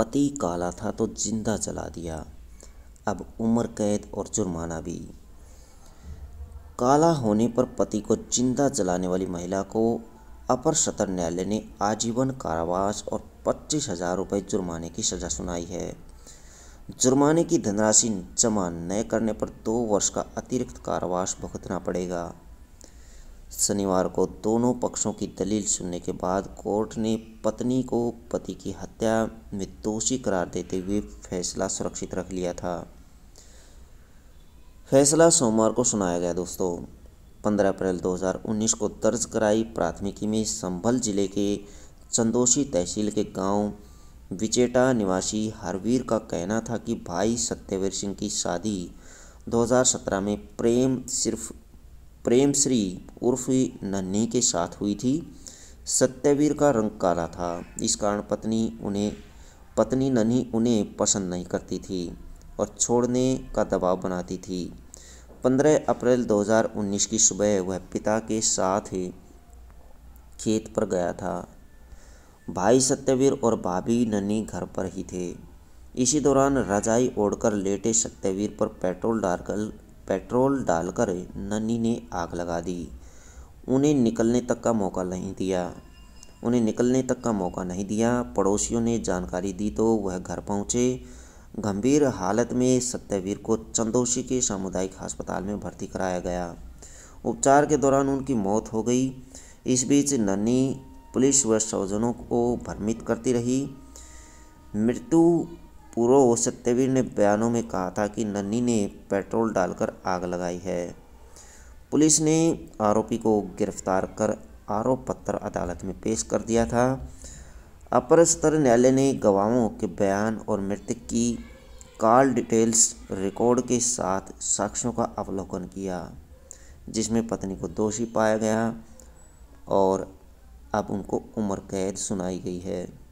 पति काला था तो जिंदा जला दिया अब उम्र कैद और जुर्माना भी काला होने पर पति को जिंदा जलाने वाली महिला को अपर सत्र न्यायालय ने आजीवन कारावास और पच्चीस हजार रुपये जुर्माने की सज़ा सुनाई है जुर्माने की धनराशि जमा न करने पर दो वर्ष का अतिरिक्त कारावास भुगतना पड़ेगा शनिवार को दोनों पक्षों की दलील सुनने के बाद कोर्ट ने पत्नी को पति की हत्या में दोषी करार देते हुए फैसला सुरक्षित रख लिया था फैसला सोमवार को सुनाया गया दोस्तों 15 अप्रैल 2019 को दर्ज कराई प्राथमिकी में संभल जिले के चंदोशी तहसील के गांव विचेटा निवासी हरवीर का कहना था कि भाई सत्यवीर सिंह की शादी 2017 में प्रेम सिर्फ प्रेम श्री उर्फ नन्ही के साथ हुई थी सत्यवीर का रंग काला था इस कारण पत्नी उन्हें पत्नी नन्ही उन्हें पसंद नहीं करती थी और छोड़ने का दबाव बनाती थी 15 अप्रैल 2019 की सुबह वह पिता के साथ ही खेत पर गया था भाई सत्यवीर और भाभी नन्ही घर पर ही थे इसी दौरान रजाई ओढ़कर लेटे सत्यवीर पर पेट्रोल डालकर पेट्रोल डालकर नन्नी ने आग लगा दी उन्हें निकलने तक का मौका नहीं दिया उन्हें निकलने तक का मौका नहीं दिया पड़ोसियों ने जानकारी दी तो वह घर पहुंचे गंभीर हालत में सत्यवीर को चंदोशी के सामुदायिक अस्पताल में भर्ती कराया गया उपचार के दौरान उनकी मौत हो गई इस बीच नन्नी पुलिस व स्वजनों को भ्रमित करती रही मृत्यु पूर्व सत्यवीर ने बयानों में कहा था कि नन्नी ने पेट्रोल डालकर आग लगाई है पुलिस ने आरोपी को गिरफ्तार कर आरोप पत्र अदालत में पेश कर दिया था अपर स्तर न्यायालय ने गवाहों के बयान और मृतक की कॉल डिटेल्स रिकॉर्ड के साथ साक्ष्यों का अवलोकन किया जिसमें पत्नी को दोषी पाया गया और अब उनको उम्र कैद सुनाई गई है